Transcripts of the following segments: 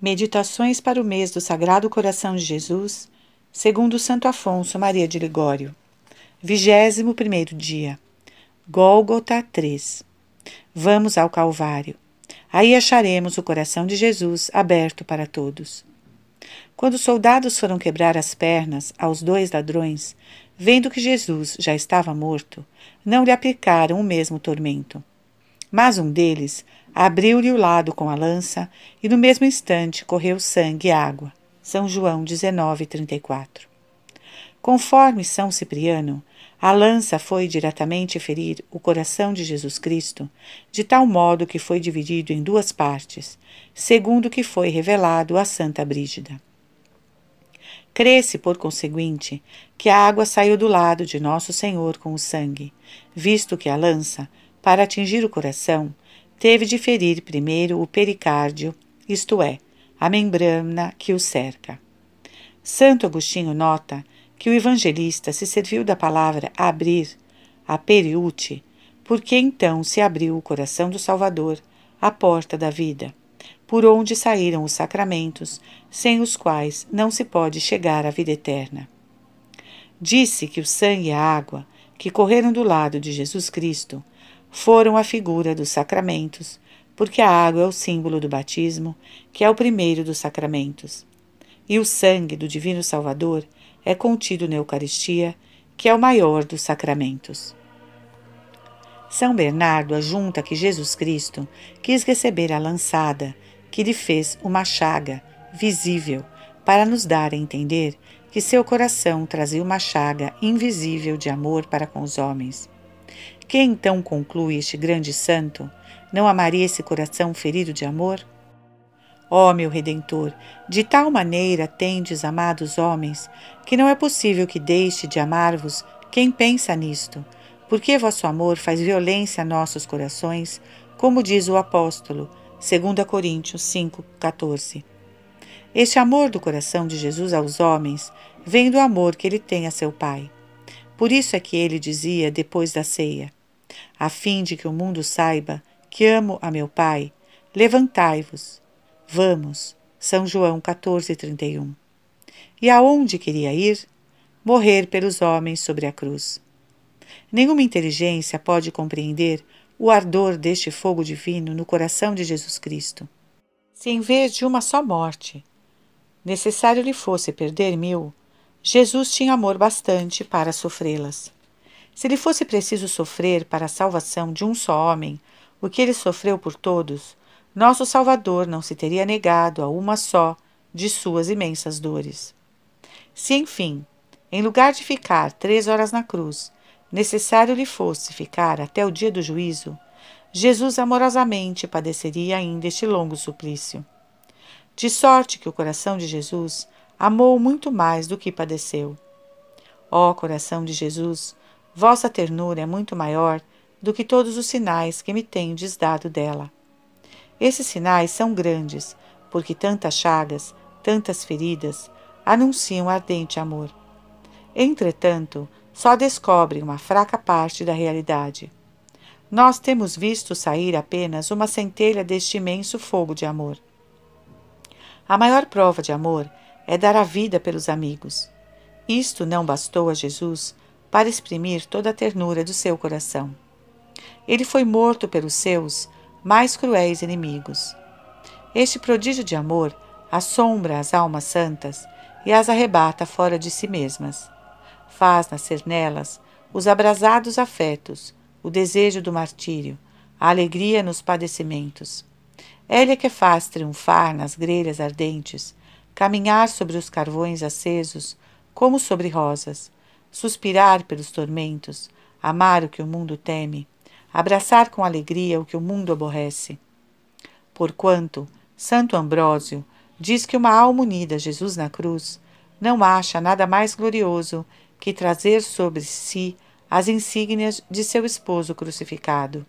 Meditações para o mês do Sagrado Coração de Jesus, segundo Santo Afonso Maria de Ligório. 21 dia. Gólgota 3. Vamos ao Calvário. Aí acharemos o coração de Jesus aberto para todos. Quando os soldados foram quebrar as pernas aos dois ladrões, vendo que Jesus já estava morto, não lhe aplicaram o mesmo tormento. Mas um deles abriu-lhe o lado com a lança e no mesmo instante correu sangue e água. São João 19:34. Conforme São Cipriano, a lança foi diretamente ferir o coração de Jesus Cristo, de tal modo que foi dividido em duas partes, segundo o que foi revelado a Santa Brígida. Crê-se, por conseguinte, que a água saiu do lado de Nosso Senhor com o sangue, visto que a lança para atingir o coração, teve de ferir primeiro o pericárdio, isto é, a membrana que o cerca. Santo Agostinho nota que o evangelista se serviu da palavra abrir, a periute, porque então se abriu o coração do Salvador, a porta da vida, por onde saíram os sacramentos, sem os quais não se pode chegar à vida eterna. Disse que o sangue e a água que correram do lado de Jesus Cristo foram a figura dos sacramentos, porque a água é o símbolo do batismo, que é o primeiro dos sacramentos. E o sangue do Divino Salvador é contido na Eucaristia, que é o maior dos sacramentos. São Bernardo ajunta que Jesus Cristo quis receber a lançada, que lhe fez uma chaga, visível, para nos dar a entender que seu coração trazia uma chaga invisível de amor para com os homens quem então conclui este grande santo? Não amaria esse coração ferido de amor? Ó oh, meu Redentor, de tal maneira tendes amados homens, que não é possível que deixe de amar-vos quem pensa nisto, porque vosso amor faz violência a nossos corações, como diz o apóstolo, 2 Coríntios 5,14. Este amor do coração de Jesus aos homens vem do amor que ele tem a seu Pai. Por isso é que ele dizia depois da ceia: A fim de que o mundo saiba que amo a meu Pai, levantai-vos. Vamos. São João 14:31. E aonde queria ir? Morrer pelos homens sobre a cruz. Nenhuma inteligência pode compreender o ardor deste fogo divino no coração de Jesus Cristo. Se em vez de uma só morte necessário lhe fosse perder mil, Jesus tinha amor bastante para sofrê-las. Se lhe fosse preciso sofrer para a salvação de um só homem, o que ele sofreu por todos, nosso Salvador não se teria negado a uma só de suas imensas dores. Se, enfim, em lugar de ficar três horas na cruz, necessário lhe fosse ficar até o dia do juízo, Jesus amorosamente padeceria ainda este longo suplício. De sorte que o coração de Jesus amou muito mais do que padeceu. Ó coração de Jesus, vossa ternura é muito maior do que todos os sinais que me tendes dado dela. Esses sinais são grandes, porque tantas chagas, tantas feridas, anunciam ardente amor. Entretanto, só descobrem uma fraca parte da realidade. Nós temos visto sair apenas uma centelha deste imenso fogo de amor. A maior prova de amor é dar a vida pelos amigos. Isto não bastou a Jesus para exprimir toda a ternura do seu coração. Ele foi morto pelos seus mais cruéis inimigos. Este prodígio de amor assombra as almas santas e as arrebata fora de si mesmas. Faz nascer nelas os abrasados afetos, o desejo do martírio, a alegria nos padecimentos. Ele é que faz triunfar nas grelhas ardentes caminhar sobre os carvões acesos como sobre rosas, suspirar pelos tormentos, amar o que o mundo teme, abraçar com alegria o que o mundo aborrece. Porquanto, Santo Ambrósio diz que uma alma unida a Jesus na cruz não acha nada mais glorioso que trazer sobre si as insígnias de seu esposo crucificado.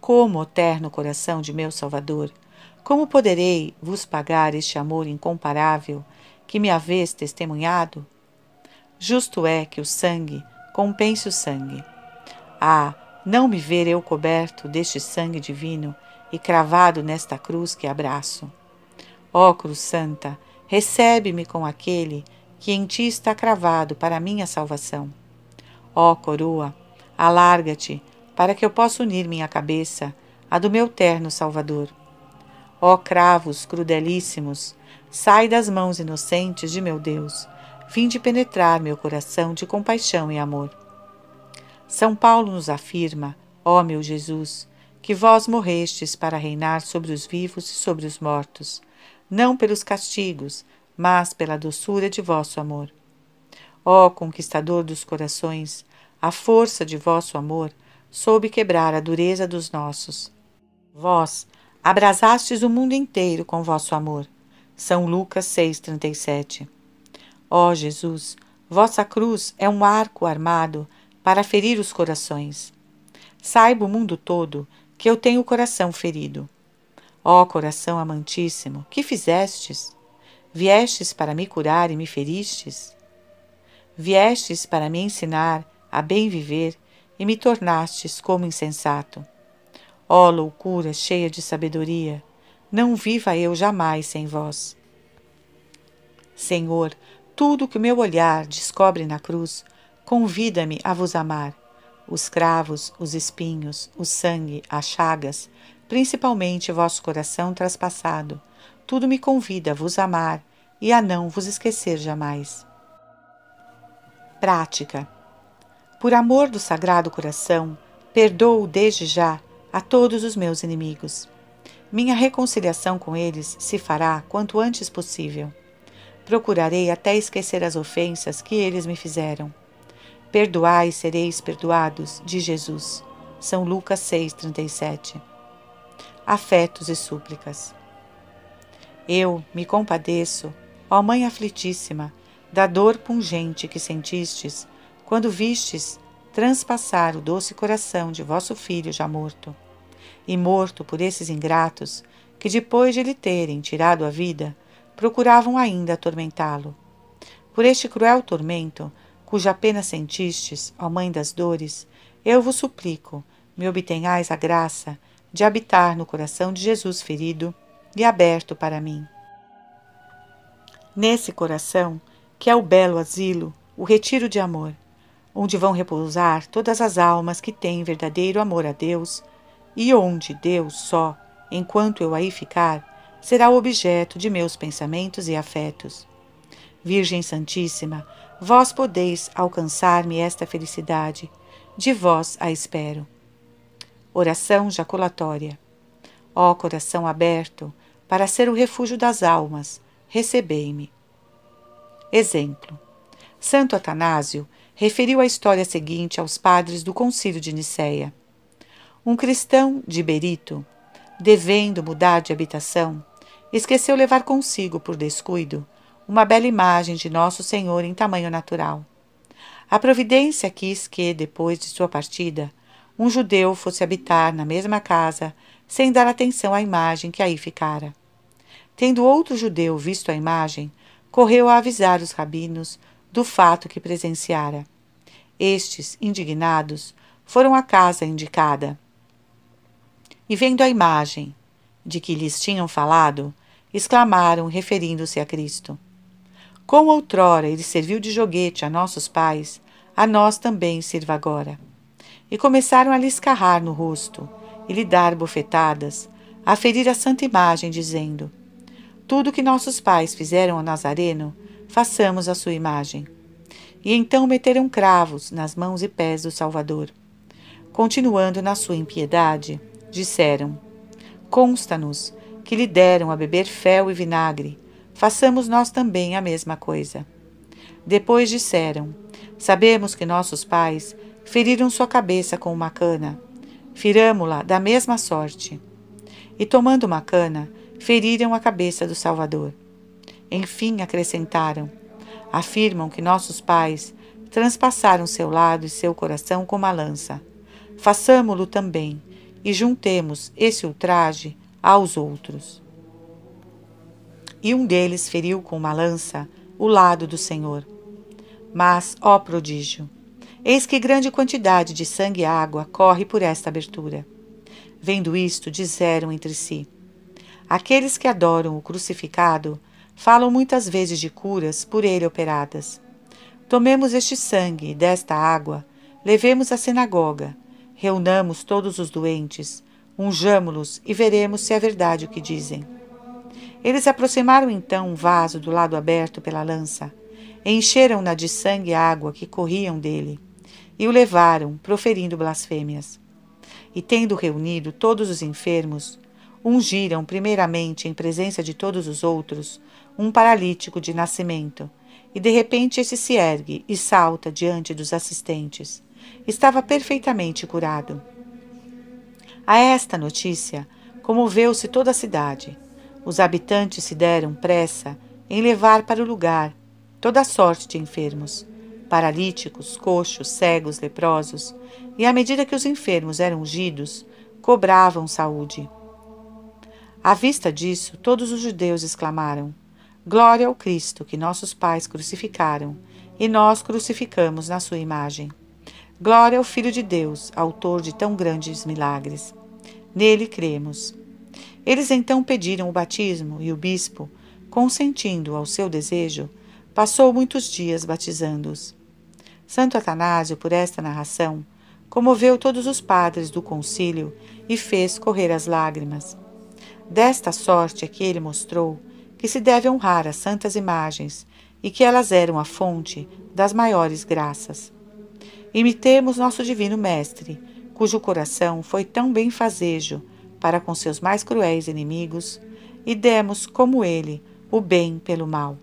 Como, o terno coração de meu Salvador, como poderei vos pagar este amor incomparável que me haveis testemunhado? Justo é que o sangue compense o sangue. Ah, não me ver eu coberto deste sangue divino e cravado nesta cruz que abraço. Ó Cruz Santa, recebe-me com aquele que em ti está cravado para a minha salvação. Ó coroa, alarga-te, para que eu possa unir minha cabeça à do meu terno Salvador Ó cravos crudelíssimos, sai das mãos inocentes de meu Deus, vinde penetrar meu coração de compaixão e amor. São Paulo nos afirma, ó meu Jesus, que vós morrestes para reinar sobre os vivos e sobre os mortos, não pelos castigos, mas pela doçura de vosso amor. Ó conquistador dos corações, a força de vosso amor soube quebrar a dureza dos nossos. Vós, Abrasastes o mundo inteiro com vosso amor. São Lucas 6,37 Ó oh, Jesus, vossa cruz é um arco armado para ferir os corações. Saiba o mundo todo que eu tenho o coração ferido. Ó oh, coração amantíssimo, que fizestes? Viestes para me curar e me feristes? Viestes para me ensinar a bem viver e me tornastes como insensato. Ó oh, loucura cheia de sabedoria, não viva eu jamais sem vós. Senhor, tudo que o meu olhar descobre na cruz, convida-me a vos amar. Os cravos, os espinhos, o sangue, as chagas, principalmente vosso coração traspassado, tudo me convida a vos amar e a não vos esquecer jamais. Prática. Por amor do Sagrado Coração, perdoo desde já a todos os meus inimigos. Minha reconciliação com eles se fará quanto antes possível. Procurarei até esquecer as ofensas que eles me fizeram. Perdoai e sereis perdoados, de Jesus. São Lucas 6,37. Afetos e súplicas. Eu me compadeço, ó Mãe aflitíssima, da dor pungente que sentistes quando vistes transpassar o doce coração de vosso filho já morto. E morto por esses ingratos, que depois de lhe terem tirado a vida, procuravam ainda atormentá-lo. Por este cruel tormento, cuja pena sentistes, ó Mãe das Dores, eu vos suplico, me obtenhais a graça de habitar no coração de Jesus ferido e aberto para mim. Nesse coração, que é o belo asilo, o retiro de amor, onde vão repousar todas as almas que têm verdadeiro amor a Deus, e onde Deus só, enquanto eu aí ficar, será o objeto de meus pensamentos e afetos. Virgem Santíssima, vós podeis alcançar-me esta felicidade, de vós a espero. Oração jaculatória. Ó coração aberto, para ser o refúgio das almas, recebei-me. Exemplo: Santo Atanásio referiu a história seguinte aos padres do concílio de Nicéia. Um cristão de Berito, devendo mudar de habitação, esqueceu levar consigo, por descuido, uma bela imagem de Nosso Senhor em tamanho natural. A providência quis que, depois de sua partida, um judeu fosse habitar na mesma casa, sem dar atenção à imagem que aí ficara. Tendo outro judeu visto a imagem, correu a avisar os rabinos do fato que presenciara. Estes, indignados, foram à casa indicada. E vendo a imagem de que lhes tinham falado, exclamaram, referindo-se a Cristo: Como outrora ele serviu de joguete a nossos pais, a nós também sirva agora. E começaram a lhe escarrar no rosto e lhe dar bofetadas, a ferir a santa imagem, dizendo: Tudo que nossos pais fizeram ao Nazareno, façamos a sua imagem. E então meteram cravos nas mãos e pés do Salvador. Continuando na sua impiedade, disseram: Consta-nos que lhe deram a beber fel e vinagre, façamos nós também a mesma coisa. Depois disseram: Sabemos que nossos pais feriram sua cabeça com uma cana. Firamo-la da mesma sorte. E tomando uma cana, feriram a cabeça do Salvador. Enfim, acrescentaram: Afirmam que nossos pais transpassaram seu lado e seu coração com uma lança. Façamo-lo também e juntemos esse ultraje aos outros. E um deles feriu com uma lança o lado do Senhor. Mas, ó prodígio, eis que grande quantidade de sangue e água corre por esta abertura. Vendo isto, disseram entre si: Aqueles que adoram o crucificado Falam muitas vezes de curas por ele operadas. Tomemos este sangue, desta água, levemos à sinagoga, reunamos todos os doentes, unjamo-los e veremos se é verdade o que dizem. Eles aproximaram então um vaso do lado aberto pela lança, encheram-na de sangue e água que corriam dele, e o levaram, proferindo blasfêmias. E tendo reunido todos os enfermos, ungiram primeiramente em presença de todos os outros um paralítico de nascimento, e de repente esse se ergue e salta diante dos assistentes. Estava perfeitamente curado. A esta notícia, comoveu-se toda a cidade. Os habitantes se deram pressa em levar para o lugar toda a sorte de enfermos, paralíticos, coxos, cegos, leprosos, e à medida que os enfermos eram ungidos, cobravam saúde. À vista disso, todos os judeus exclamaram: Glória ao Cristo que nossos pais crucificaram e nós crucificamos na sua imagem. Glória ao Filho de Deus, autor de tão grandes milagres. Nele cremos. Eles então pediram o batismo e o bispo, consentindo ao seu desejo, passou muitos dias batizando-os. Santo Atanásio, por esta narração, comoveu todos os padres do concílio e fez correr as lágrimas. Desta sorte é que ele mostrou que se deve honrar as santas imagens e que elas eram a fonte das maiores graças. Imitemos nosso divino mestre, cujo coração foi tão benfazejo para com seus mais cruéis inimigos, e demos como ele o bem pelo mal.